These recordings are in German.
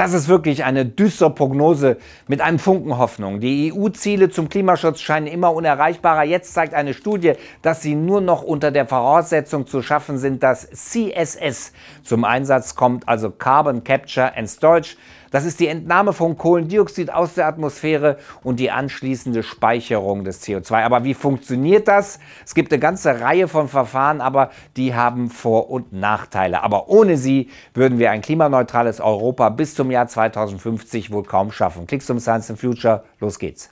Das ist wirklich eine düstere Prognose mit einem Funken Hoffnung. Die EU-Ziele zum Klimaschutz scheinen immer unerreichbarer. Jetzt zeigt eine Studie, dass sie nur noch unter der Voraussetzung zu schaffen sind, dass CSS zum Einsatz kommt, also Carbon Capture and Storage. Das ist die Entnahme von Kohlendioxid aus der Atmosphäre und die anschließende Speicherung des CO2. Aber wie funktioniert das? Es gibt eine ganze Reihe von Verfahren, aber die haben Vor- und Nachteile. Aber ohne sie würden wir ein klimaneutrales Europa bis zum Jahr 2050 wohl kaum schaffen. Klick zum Science and Future, los geht's.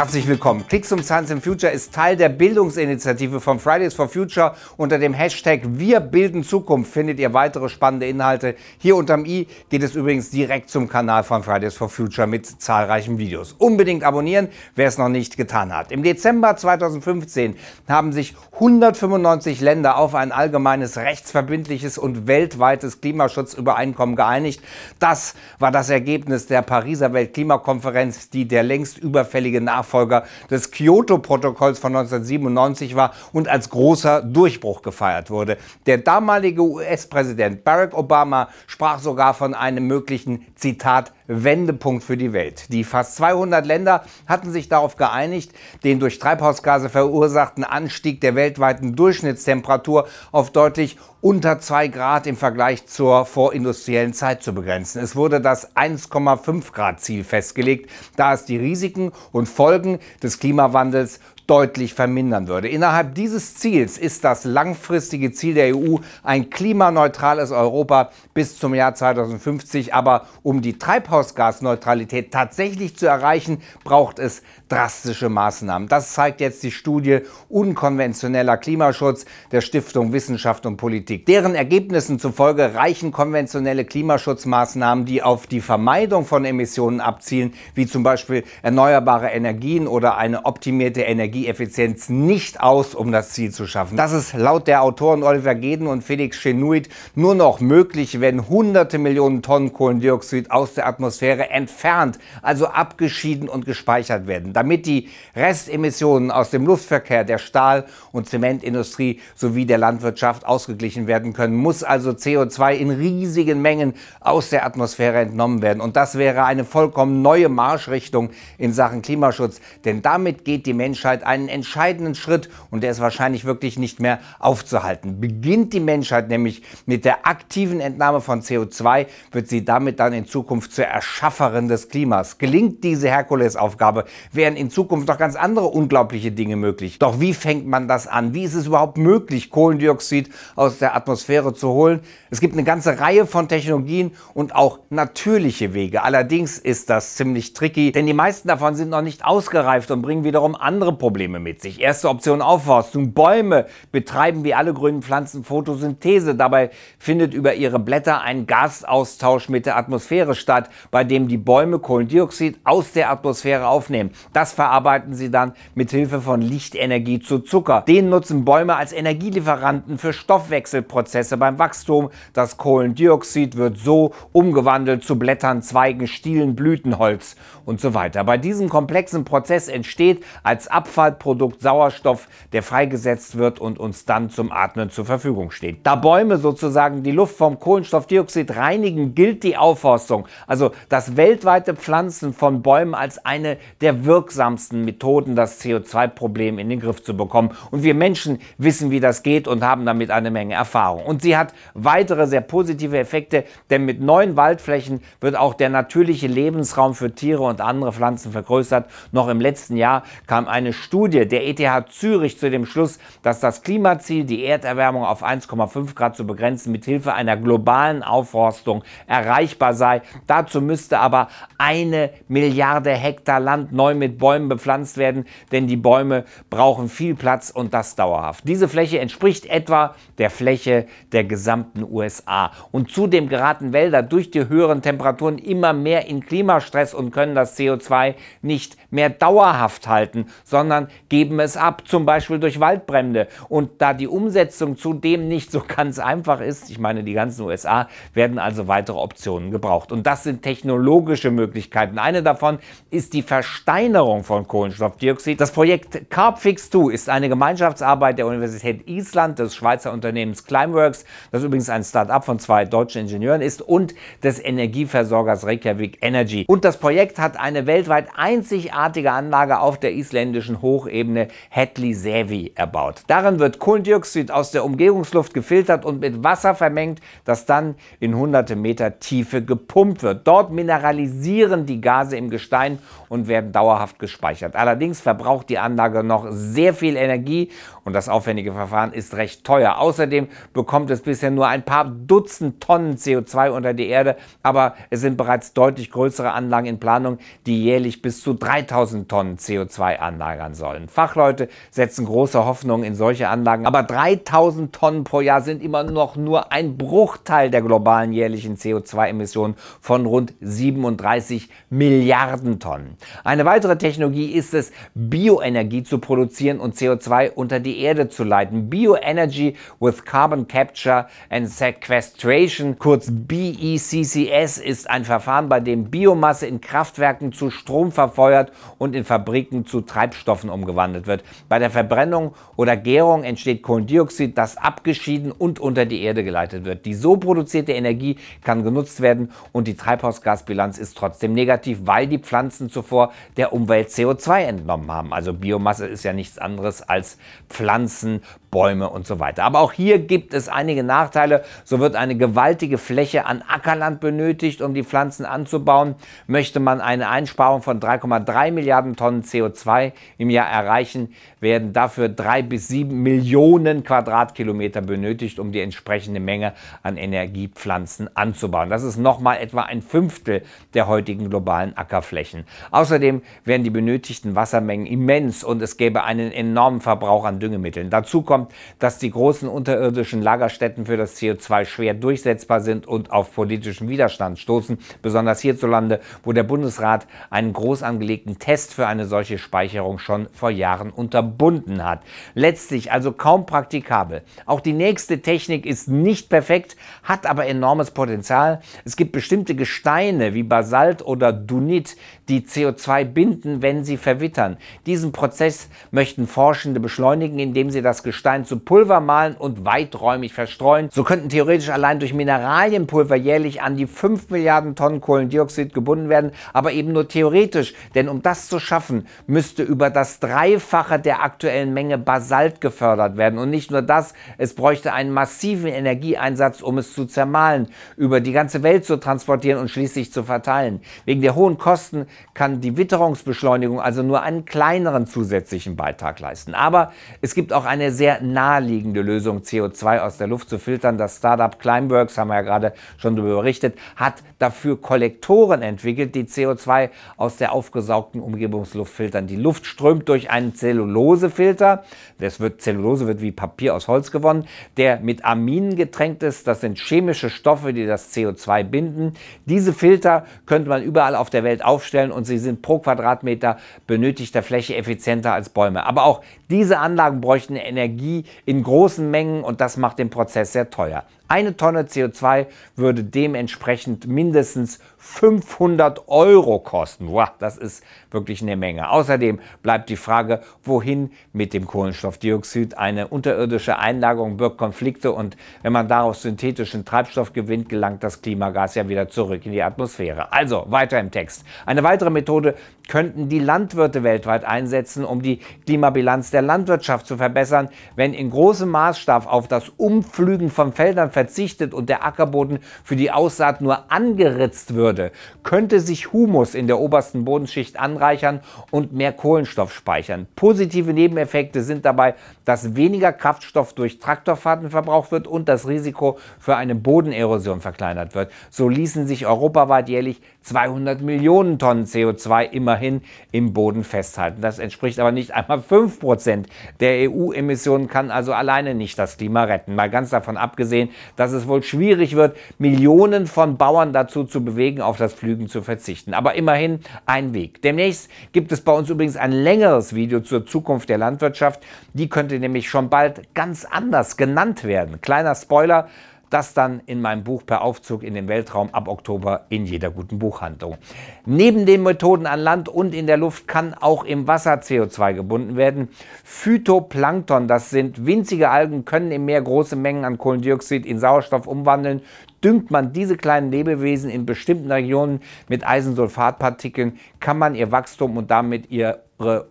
Herzlich willkommen. Klicks um Science in Future ist Teil der Bildungsinitiative von Fridays for Future. Unter dem Hashtag Wir bilden Zukunft findet ihr weitere spannende Inhalte. Hier unterm i geht es übrigens direkt zum Kanal von Fridays for Future mit zahlreichen Videos. Unbedingt abonnieren, wer es noch nicht getan hat. Im Dezember 2015 haben sich 195 Länder auf ein allgemeines rechtsverbindliches und weltweites Klimaschutzübereinkommen geeinigt. Das war das Ergebnis der Pariser Weltklimakonferenz, die der längst überfällige Nachfrage Nachfolger des Kyoto-Protokolls von 1997 war und als großer Durchbruch gefeiert wurde. Der damalige US-Präsident Barack Obama sprach sogar von einem möglichen, Zitat, Wendepunkt für die Welt. Die fast 200 Länder hatten sich darauf geeinigt, den durch Treibhausgase verursachten Anstieg der weltweiten Durchschnittstemperatur auf deutlich unter 2 Grad im Vergleich zur vorindustriellen Zeit zu begrenzen. Es wurde das 1,5 Grad Ziel festgelegt, da es die Risiken und Folgen Folgen des Klimawandels deutlich vermindern würde. Innerhalb dieses Ziels ist das langfristige Ziel der EU ein klimaneutrales Europa bis zum Jahr 2050. Aber um die Treibhausgasneutralität tatsächlich zu erreichen, braucht es drastische Maßnahmen. Das zeigt jetzt die Studie Unkonventioneller Klimaschutz der Stiftung Wissenschaft und Politik. Deren Ergebnissen zufolge reichen konventionelle Klimaschutzmaßnahmen, die auf die Vermeidung von Emissionen abzielen, wie zum Beispiel erneuerbare Energien oder eine optimierte Energieeffizienz, nicht aus, um das Ziel zu schaffen. Das ist laut der Autoren Oliver Geden und Felix Chenuit nur noch möglich, wenn hunderte Millionen Tonnen Kohlendioxid aus der Atmosphäre entfernt, also abgeschieden und gespeichert werden damit die Restemissionen aus dem Luftverkehr der Stahl- und Zementindustrie sowie der Landwirtschaft ausgeglichen werden können, muss also CO2 in riesigen Mengen aus der Atmosphäre entnommen werden. Und das wäre eine vollkommen neue Marschrichtung in Sachen Klimaschutz, denn damit geht die Menschheit einen entscheidenden Schritt und der ist wahrscheinlich wirklich nicht mehr aufzuhalten. Beginnt die Menschheit nämlich mit der aktiven Entnahme von CO2, wird sie damit dann in Zukunft zur Erschafferin des Klimas. Gelingt diese Herkulesaufgabe, werden wären in Zukunft noch ganz andere unglaubliche Dinge möglich. Doch wie fängt man das an? Wie ist es überhaupt möglich, Kohlendioxid aus der Atmosphäre zu holen? Es gibt eine ganze Reihe von Technologien und auch natürliche Wege. Allerdings ist das ziemlich tricky, denn die meisten davon sind noch nicht ausgereift und bringen wiederum andere Probleme mit sich. Erste Option Aufforstung. Bäume betreiben wie alle grünen Pflanzen Photosynthese. Dabei findet über ihre Blätter ein Gasaustausch mit der Atmosphäre statt, bei dem die Bäume Kohlendioxid aus der Atmosphäre aufnehmen. Das das verarbeiten sie dann mit Hilfe von Lichtenergie zu Zucker. Den nutzen Bäume als Energielieferanten für Stoffwechselprozesse beim Wachstum. Das Kohlendioxid wird so umgewandelt zu Blättern, Zweigen, Stielen, Blütenholz und so weiter. Bei diesem komplexen Prozess entsteht als Abfallprodukt Sauerstoff, der freigesetzt wird und uns dann zum Atmen zur Verfügung steht. Da Bäume sozusagen die Luft vom Kohlenstoffdioxid reinigen, gilt die Aufforstung, also das weltweite Pflanzen von Bäumen als eine der wirksamsten wirksamsten Methoden, das CO2-Problem in den Griff zu bekommen. Und wir Menschen wissen, wie das geht und haben damit eine Menge Erfahrung. Und sie hat weitere sehr positive Effekte, denn mit neuen Waldflächen wird auch der natürliche Lebensraum für Tiere und andere Pflanzen vergrößert. Noch im letzten Jahr kam eine Studie der ETH Zürich zu dem Schluss, dass das Klimaziel, die Erderwärmung auf 1,5 Grad zu begrenzen, mithilfe einer globalen Aufforstung erreichbar sei. Dazu müsste aber eine Milliarde Hektar Land neu mit Bäumen bepflanzt werden, denn die Bäume brauchen viel Platz und das dauerhaft. Diese Fläche entspricht etwa der Fläche der gesamten USA. Und zudem geraten Wälder durch die höheren Temperaturen immer mehr in Klimastress und können das CO2 nicht mehr dauerhaft halten, sondern geben es ab, zum Beispiel durch Waldbrände. Und da die Umsetzung zudem nicht so ganz einfach ist, ich meine, die ganzen USA werden also weitere Optionen gebraucht. Und das sind technologische Möglichkeiten. Eine davon ist die Versteinerung Minderung von Kohlenstoffdioxid. Das Projekt Carbfix 2 ist eine Gemeinschaftsarbeit der Universität Island, des Schweizer Unternehmens Climeworks, das übrigens ein Start-up von zwei deutschen Ingenieuren ist, und des Energieversorgers Reykjavik Energy. Und das Projekt hat eine weltweit einzigartige Anlage auf der isländischen Hochebene Hetli-Sevi erbaut. Darin wird Kohlendioxid aus der Umgebungsluft gefiltert und mit Wasser vermengt, das dann in hunderte Meter Tiefe gepumpt wird. Dort mineralisieren die Gase im Gestein und werden dauerhaft dauerhaft gespeichert. Allerdings verbraucht die Anlage noch sehr viel Energie und das aufwendige Verfahren ist recht teuer. Außerdem bekommt es bisher nur ein paar Dutzend Tonnen CO2 unter die Erde, aber es sind bereits deutlich größere Anlagen in Planung, die jährlich bis zu 3000 Tonnen CO2 anlagern sollen. Fachleute setzen große Hoffnungen in solche Anlagen, aber 3000 Tonnen pro Jahr sind immer noch nur ein Bruchteil der globalen jährlichen CO2-Emissionen von rund 37 Milliarden Tonnen. Eine weitere Technologie ist es, Bioenergie zu produzieren und CO2 unter die Erde zu leiten. Bioenergy with Carbon Capture and Sequestration, kurz BECCS, ist ein Verfahren, bei dem Biomasse in Kraftwerken zu Strom verfeuert und in Fabriken zu Treibstoffen umgewandelt wird. Bei der Verbrennung oder Gärung entsteht Kohlendioxid, das abgeschieden und unter die Erde geleitet wird. Die so produzierte Energie kann genutzt werden und die Treibhausgasbilanz ist trotzdem negativ, weil die Pflanzen zuvor der Umwelt CO2 entnommen haben. Also Biomasse ist ja nichts anderes als Pflanzen. Pflanzen, Bäume und so weiter. Aber auch hier gibt es einige Nachteile. So wird eine gewaltige Fläche an Ackerland benötigt, um die Pflanzen anzubauen. Möchte man eine Einsparung von 3,3 Milliarden Tonnen CO2 im Jahr erreichen, werden dafür drei bis sieben Millionen Quadratkilometer benötigt, um die entsprechende Menge an Energiepflanzen anzubauen. Das ist nochmal etwa ein Fünftel der heutigen globalen Ackerflächen. Außerdem wären die benötigten Wassermengen immens und es gäbe einen enormen Verbrauch an Düngemitteln. Dazu kommt vorkommt, dass die großen unterirdischen Lagerstätten für das CO2 schwer durchsetzbar sind und auf politischen Widerstand stoßen, besonders hierzulande, wo der Bundesrat einen groß angelegten Test für eine solche Speicherung schon vor Jahren unterbunden hat. Letztlich also kaum praktikabel. Auch die nächste Technik ist nicht perfekt, hat aber enormes Potenzial. Es gibt bestimmte Gesteine wie Basalt oder Dunit, die CO2 binden, wenn sie verwittern. Diesen Prozess möchten Forschende beschleunigen, indem sie das Gestein Kalkstein zu Pulver malen und weiträumig verstreuen. So könnten theoretisch allein durch Mineralienpulver jährlich an die 5 Milliarden Tonnen Kohlendioxid gebunden werden, aber eben nur theoretisch, denn um das zu schaffen, müsste über das Dreifache der aktuellen Menge Basalt gefördert werden. Und nicht nur das, es bräuchte einen massiven Energieeinsatz, um es zu zermahlen, über die ganze Welt zu transportieren und schließlich zu verteilen. Wegen der hohen Kosten kann die Witterungsbeschleunigung also nur einen kleineren zusätzlichen Beitrag leisten. Aber es gibt auch eine sehr naheliegende Lösung, CO2 aus der Luft zu filtern. Das Startup Climeworks, haben wir ja gerade schon darüber berichtet, hat dafür Kollektoren entwickelt, die CO2 aus der aufgesaugten Umgebungsluft filtern. Die Luft strömt durch einen Zellulosefilter. Das wird, Zellulose wird wie Papier aus Holz gewonnen, der mit Aminen getränkt ist. Das sind chemische Stoffe, die das CO2 binden. Diese Filter könnte man überall auf der Welt aufstellen und sie sind pro Quadratmeter benötigter Fläche effizienter als Bäume. Aber auch diese Anlagen bräuchten Energie Energie in großen Mengen und das macht den Prozess sehr teuer. Eine Tonne CO2 würde dementsprechend mindestens 500 Euro kosten. Wow, das ist wirklich eine Menge. Außerdem bleibt die Frage, wohin mit dem Kohlenstoffdioxid. Eine unterirdische Einlagerung birgt Konflikte und wenn man daraus synthetischen Treibstoff gewinnt, gelangt das Klimagas ja wieder zurück in die Atmosphäre. Also weiter im Text. Eine weitere Methode könnten die Landwirte weltweit einsetzen, um die Klimabilanz der Landwirtschaft zu verbessern. Wenn in großem Maßstab auf das Umflügen von Feldern verzichtet und der Ackerboden für die Aussaat nur angeritzt würde, könnte sich Humus in der obersten Bodenschicht anreichern und mehr Kohlenstoff speichern. Positive Nebeneffekte sind dabei, dass weniger Kraftstoff durch Traktorfahrten verbraucht wird und das Risiko für eine Bodenerosion verkleinert wird. So ließen sich europaweit jährlich 200 Millionen Tonnen CO2 immerhin im Boden festhalten. Das entspricht aber nicht einmal 5% der EU-Emissionen, kann also alleine nicht das Klima retten. Mal ganz davon abgesehen, dass es wohl schwierig wird, Millionen von Bauern dazu zu bewegen, auf das Flügen zu verzichten. Aber immerhin ein Weg. Demnächst gibt es bei uns übrigens ein längeres Video zur Zukunft der Landwirtschaft. Die könnte nämlich schon bald ganz anders genannt werden. Kleiner Spoiler, das dann in meinem Buch Per Aufzug in den Weltraum ab Oktober in jeder guten Buchhandlung. Neben den Methoden an Land und in der Luft kann auch im Wasser CO2 gebunden werden. Phytoplankton, das sind winzige Algen, können im Meer große Mengen an Kohlendioxid in Sauerstoff umwandeln. Düngt man diese kleinen Lebewesen in bestimmten Regionen mit Eisensulfatpartikeln, kann man ihr Wachstum und damit ihr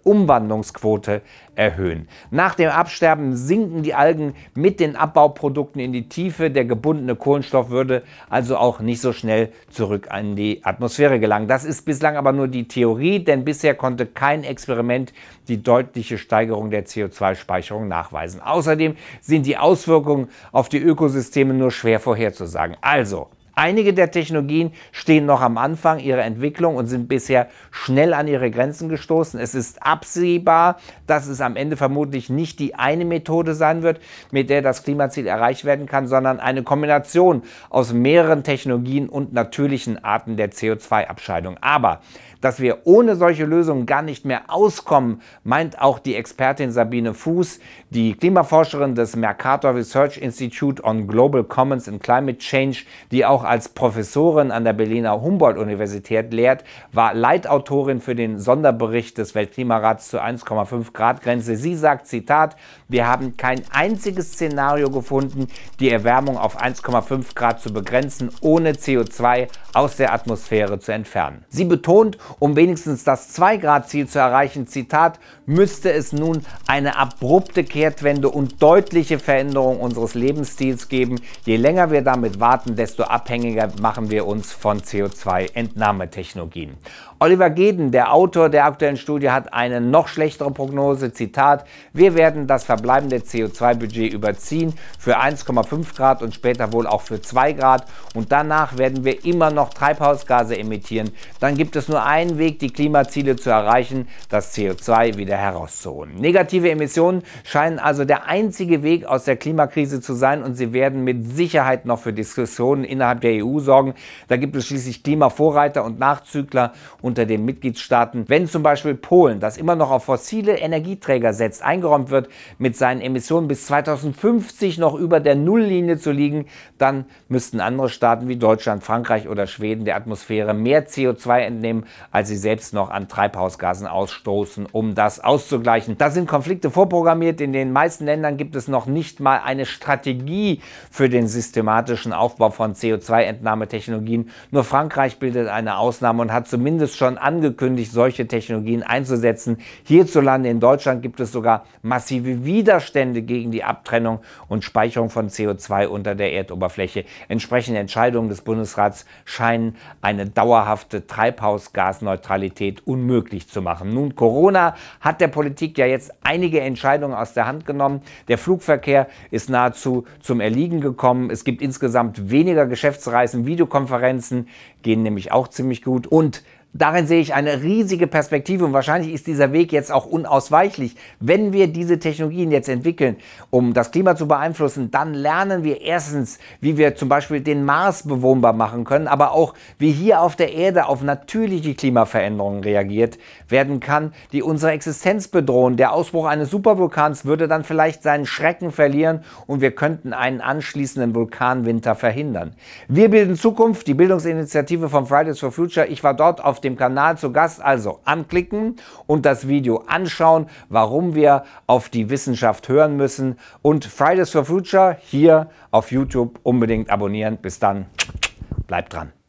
Umwandlungsquote erhöhen. Nach dem Absterben sinken die Algen mit den Abbauprodukten in die Tiefe. Der gebundene Kohlenstoff würde also auch nicht so schnell zurück an die Atmosphäre gelangen. Das ist bislang aber nur die Theorie, denn bisher konnte kein Experiment die deutliche Steigerung der CO2-Speicherung nachweisen. Außerdem sind die Auswirkungen auf die Ökosysteme nur schwer vorherzusagen. Also, Einige der Technologien stehen noch am Anfang ihrer Entwicklung und sind bisher schnell an ihre Grenzen gestoßen. Es ist absehbar, dass es am Ende vermutlich nicht die eine Methode sein wird, mit der das Klimaziel erreicht werden kann, sondern eine Kombination aus mehreren Technologien und natürlichen Arten der CO2-Abscheidung. Aber dass wir ohne solche Lösungen gar nicht mehr auskommen, meint auch die Expertin Sabine Fuß, die Klimaforscherin des Mercator Research Institute on Global Commons and Climate Change, die auch als Professorin an der Berliner Humboldt-Universität lehrt, war Leitautorin für den Sonderbericht des Weltklimarats zur 1,5 Grad Grenze. Sie sagt, Zitat, wir haben kein einziges Szenario gefunden, die Erwärmung auf 1,5 Grad zu begrenzen, ohne CO2 aus der Atmosphäre zu entfernen. Sie betont, um wenigstens das 2-Grad-Ziel zu erreichen, Zitat, müsste es nun eine abrupte Kehrtwende und deutliche Veränderung unseres Lebensstils geben. Je länger wir damit warten, desto abhängiger machen wir uns von CO2-Entnahmetechnologien. Oliver Geden, der Autor der aktuellen Studie, hat eine noch schlechtere Prognose. Zitat, wir werden das verbleibende CO2-Budget überziehen für 1,5 Grad und später wohl auch für 2 Grad. Und danach werden wir immer noch Treibhausgase emittieren. Dann gibt es nur einen Weg, die Klimaziele zu erreichen, das CO2 wieder herauszuholen. Negative Emissionen scheinen also der einzige Weg aus der Klimakrise zu sein und sie werden mit Sicherheit noch für Diskussionen innerhalb der EU sorgen. Da gibt es schließlich Klimavorreiter und Nachzügler. Und unter den Mitgliedstaaten. Wenn zum Beispiel Polen, das immer noch auf fossile Energieträger setzt, eingeräumt wird, mit seinen Emissionen bis 2050 noch über der Nulllinie zu liegen, dann müssten andere Staaten wie Deutschland, Frankreich oder Schweden der Atmosphäre mehr CO2 entnehmen, als sie selbst noch an Treibhausgasen ausstoßen, um das auszugleichen. Da sind Konflikte vorprogrammiert. In den meisten Ländern gibt es noch nicht mal eine Strategie für den systematischen Aufbau von CO2-Entnahmetechnologien. Nur Frankreich bildet eine Ausnahme und hat zumindest schon angekündigt, solche Technologien einzusetzen. Hierzulande in Deutschland gibt es sogar massive Widerstände gegen die Abtrennung und Speicherung von CO2 unter der Erdoberfläche. Entsprechende Entscheidungen des Bundesrats scheinen eine dauerhafte Treibhausgasneutralität unmöglich zu machen. Nun, Corona hat der Politik ja jetzt einige Entscheidungen aus der Hand genommen. Der Flugverkehr ist nahezu zum Erliegen gekommen. Es gibt insgesamt weniger Geschäftsreisen, Videokonferenzen gehen nämlich auch ziemlich gut und Darin sehe ich eine riesige Perspektive und wahrscheinlich ist dieser Weg jetzt auch unausweichlich. Wenn wir diese Technologien jetzt entwickeln, um das Klima zu beeinflussen, dann lernen wir erstens, wie wir zum Beispiel den Mars bewohnbar machen können, aber auch wie hier auf der Erde auf natürliche Klimaveränderungen reagiert werden kann, die unsere Existenz bedrohen. Der Ausbruch eines Supervulkans würde dann vielleicht seinen Schrecken verlieren und wir könnten einen anschließenden Vulkanwinter verhindern. Wir bilden Zukunft, die Bildungsinitiative von Fridays for Future. Ich war dort auf dem Kanal zu Gast. Also anklicken und das Video anschauen, warum wir auf die Wissenschaft hören müssen. Und Fridays for Future hier auf YouTube unbedingt abonnieren. Bis dann, bleibt dran.